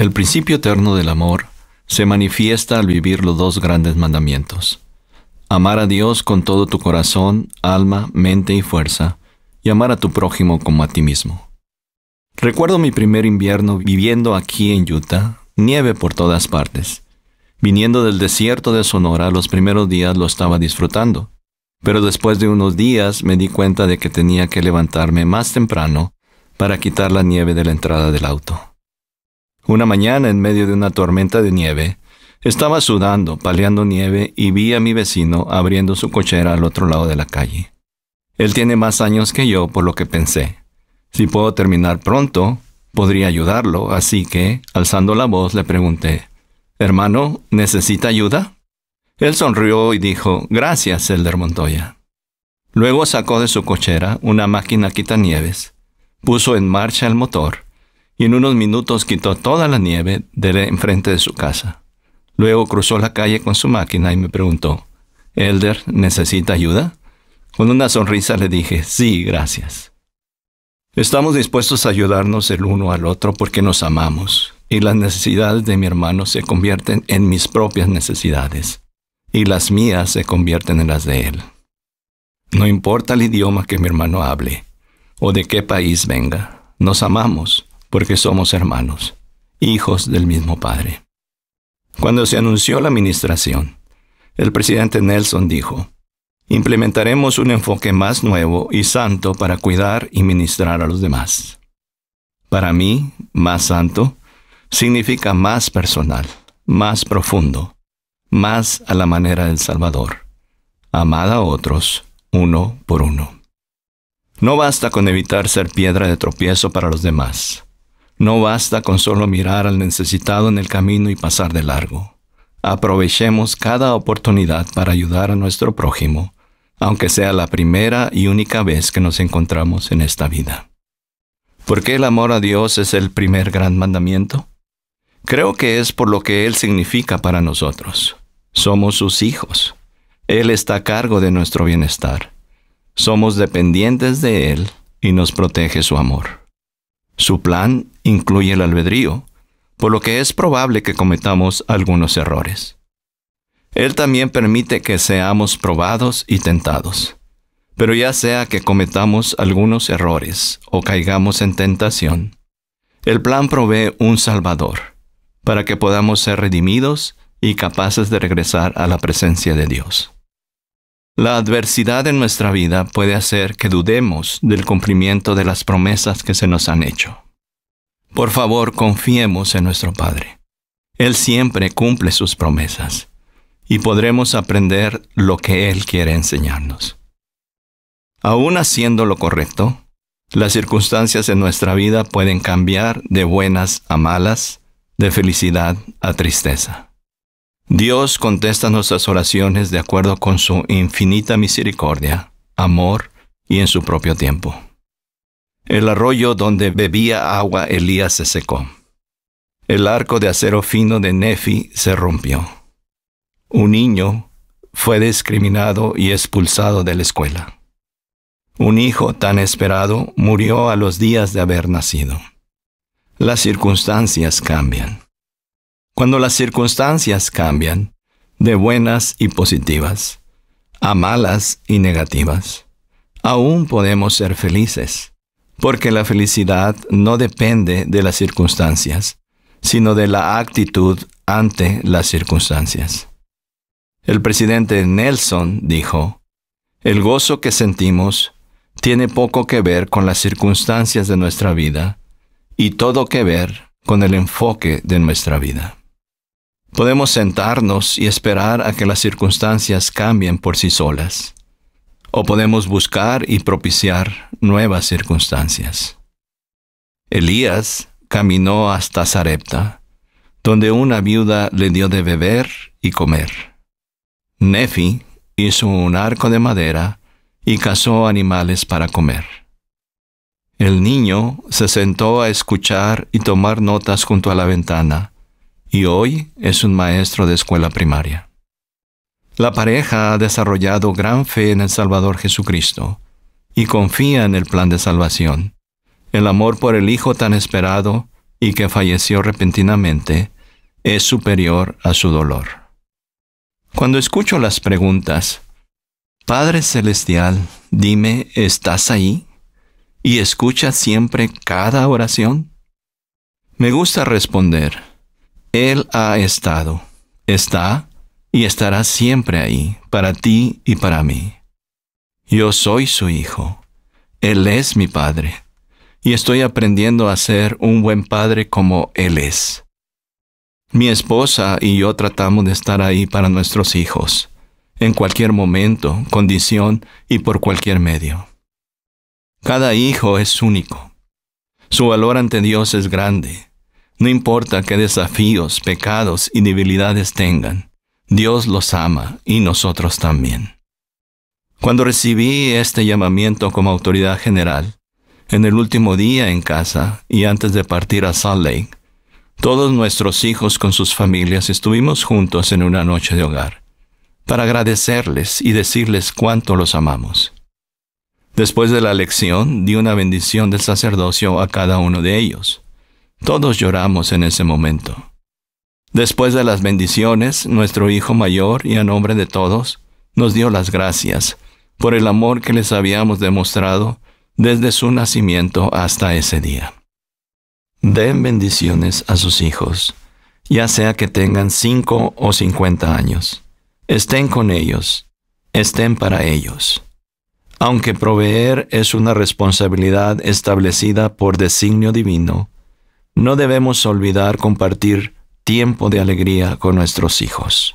El principio eterno del amor se manifiesta al vivir los dos grandes mandamientos. Amar a Dios con todo tu corazón, alma, mente y fuerza, y amar a tu prójimo como a ti mismo. Recuerdo mi primer invierno viviendo aquí en Utah, nieve por todas partes. Viniendo del desierto de Sonora, los primeros días lo estaba disfrutando, pero después de unos días me di cuenta de que tenía que levantarme más temprano para quitar la nieve de la entrada del auto. Una mañana en medio de una tormenta de nieve, estaba sudando, paleando nieve y vi a mi vecino abriendo su cochera al otro lado de la calle. Él tiene más años que yo, por lo que pensé. Si puedo terminar pronto, podría ayudarlo, así que, alzando la voz, le pregunté, Hermano, ¿necesita ayuda? Él sonrió y dijo, Gracias, Elder Montoya. Luego sacó de su cochera una máquina quitanieves, puso en marcha el motor y en unos minutos quitó toda la nieve de enfrente de su casa. Luego cruzó la calle con su máquina y me preguntó, Elder, ¿necesita ayuda? Con una sonrisa le dije, sí, gracias. Estamos dispuestos a ayudarnos el uno al otro porque nos amamos, y las necesidades de mi hermano se convierten en mis propias necesidades, y las mías se convierten en las de él. No importa el idioma que mi hermano hable, o de qué país venga, nos amamos, porque somos hermanos, hijos del mismo Padre. Cuando se anunció la administración, el presidente Nelson dijo, implementaremos un enfoque más nuevo y santo para cuidar y ministrar a los demás. Para mí, más santo significa más personal, más profundo, más a la manera del Salvador. amada a otros uno por uno. No basta con evitar ser piedra de tropiezo para los demás. No basta con solo mirar al necesitado en el camino y pasar de largo. Aprovechemos cada oportunidad para ayudar a nuestro prójimo, aunque sea la primera y única vez que nos encontramos en esta vida. ¿Por qué el amor a Dios es el primer gran mandamiento? Creo que es por lo que Él significa para nosotros. Somos sus hijos. Él está a cargo de nuestro bienestar. Somos dependientes de Él y nos protege su amor. Su plan incluye el albedrío, por lo que es probable que cometamos algunos errores. Él también permite que seamos probados y tentados. Pero ya sea que cometamos algunos errores o caigamos en tentación, el plan provee un Salvador, para que podamos ser redimidos y capaces de regresar a la presencia de Dios. La adversidad en nuestra vida puede hacer que dudemos del cumplimiento de las promesas que se nos han hecho. Por favor, confiemos en nuestro Padre. Él siempre cumple sus promesas y podremos aprender lo que Él quiere enseñarnos. Aún haciendo lo correcto, las circunstancias en nuestra vida pueden cambiar de buenas a malas, de felicidad a tristeza. Dios contesta nuestras oraciones de acuerdo con su infinita misericordia, amor y en su propio tiempo. El arroyo donde bebía agua Elías se secó. El arco de acero fino de Nefi se rompió. Un niño fue discriminado y expulsado de la escuela. Un hijo tan esperado murió a los días de haber nacido. Las circunstancias cambian cuando las circunstancias cambian, de buenas y positivas, a malas y negativas, aún podemos ser felices, porque la felicidad no depende de las circunstancias, sino de la actitud ante las circunstancias. El presidente Nelson dijo, El gozo que sentimos tiene poco que ver con las circunstancias de nuestra vida y todo que ver con el enfoque de nuestra vida. Podemos sentarnos y esperar a que las circunstancias cambien por sí solas. O podemos buscar y propiciar nuevas circunstancias. Elías caminó hasta Sarepta, donde una viuda le dio de beber y comer. Nefi hizo un arco de madera y cazó animales para comer. El niño se sentó a escuchar y tomar notas junto a la ventana, y hoy es un maestro de escuela primaria. La pareja ha desarrollado gran fe en el Salvador Jesucristo y confía en el plan de salvación. El amor por el Hijo tan esperado y que falleció repentinamente es superior a su dolor. Cuando escucho las preguntas, Padre Celestial, dime, ¿estás ahí? ¿Y escuchas siempre cada oración? Me gusta responder, él ha estado, está y estará siempre ahí, para ti y para mí. Yo soy su hijo, Él es mi padre, y estoy aprendiendo a ser un buen padre como Él es. Mi esposa y yo tratamos de estar ahí para nuestros hijos, en cualquier momento, condición y por cualquier medio. Cada hijo es único. Su valor ante Dios es grande no importa qué desafíos, pecados y debilidades tengan, Dios los ama y nosotros también. Cuando recibí este llamamiento como autoridad general, en el último día en casa y antes de partir a Salt Lake, todos nuestros hijos con sus familias estuvimos juntos en una noche de hogar, para agradecerles y decirles cuánto los amamos. Después de la lección, di una bendición del sacerdocio a cada uno de ellos. Todos lloramos en ese momento. Después de las bendiciones, nuestro hijo mayor y a nombre de todos, nos dio las gracias por el amor que les habíamos demostrado desde su nacimiento hasta ese día. Den bendiciones a sus hijos, ya sea que tengan cinco o cincuenta años. Estén con ellos, estén para ellos. Aunque proveer es una responsabilidad establecida por designio divino, no debemos olvidar compartir tiempo de alegría con nuestros hijos.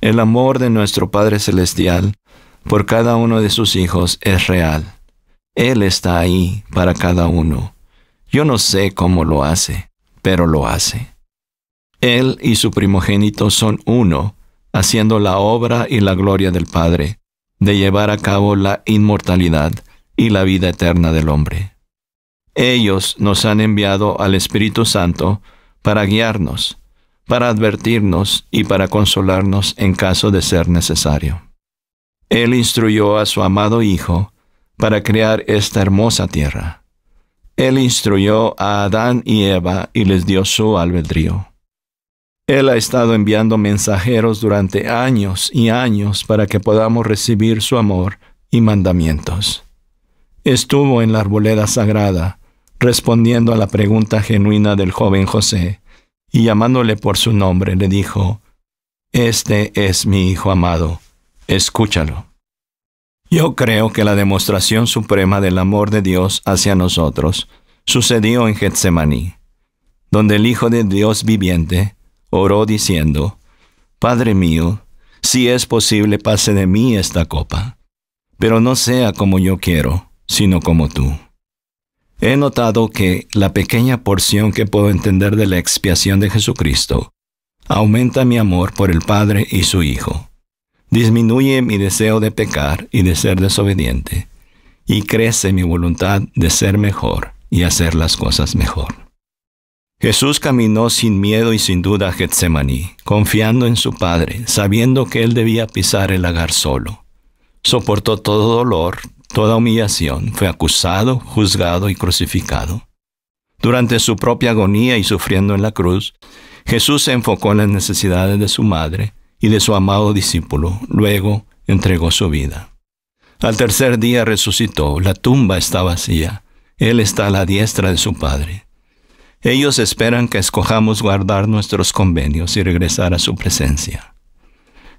El amor de nuestro Padre Celestial por cada uno de sus hijos es real. Él está ahí para cada uno. Yo no sé cómo lo hace, pero lo hace. Él y su primogénito son uno, haciendo la obra y la gloria del Padre, de llevar a cabo la inmortalidad y la vida eterna del hombre. Ellos nos han enviado al Espíritu Santo para guiarnos, para advertirnos y para consolarnos en caso de ser necesario. Él instruyó a su amado Hijo para crear esta hermosa tierra. Él instruyó a Adán y Eva y les dio su albedrío. Él ha estado enviando mensajeros durante años y años para que podamos recibir su amor y mandamientos. Estuvo en la arboleda sagrada, respondiendo a la pregunta genuina del joven José, y llamándole por su nombre, le dijo, Este es mi hijo amado, escúchalo. Yo creo que la demostración suprema del amor de Dios hacia nosotros sucedió en Getsemaní, donde el Hijo de Dios viviente oró diciendo, Padre mío, si es posible pase de mí esta copa, pero no sea como yo quiero, sino como tú. He notado que la pequeña porción que puedo entender de la expiación de Jesucristo aumenta mi amor por el Padre y su Hijo, disminuye mi deseo de pecar y de ser desobediente, y crece mi voluntad de ser mejor y hacer las cosas mejor. Jesús caminó sin miedo y sin duda a Getsemaní, confiando en su Padre, sabiendo que él debía pisar el lagar solo. Soportó todo dolor, toda humillación, fue acusado, juzgado y crucificado. Durante su propia agonía y sufriendo en la cruz, Jesús se enfocó en las necesidades de su madre y de su amado discípulo, luego entregó su vida. Al tercer día resucitó, la tumba está vacía, Él está a la diestra de su Padre. Ellos esperan que escojamos guardar nuestros convenios y regresar a su presencia.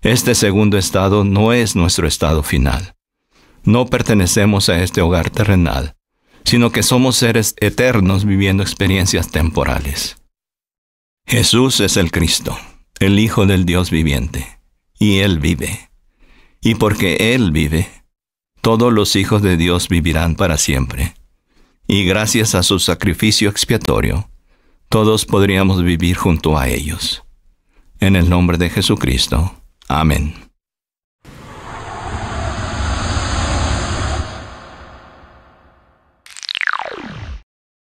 Este segundo estado no es nuestro estado final no pertenecemos a este hogar terrenal, sino que somos seres eternos viviendo experiencias temporales. Jesús es el Cristo, el Hijo del Dios viviente, y Él vive. Y porque Él vive, todos los hijos de Dios vivirán para siempre. Y gracias a su sacrificio expiatorio, todos podríamos vivir junto a ellos. En el nombre de Jesucristo. Amén.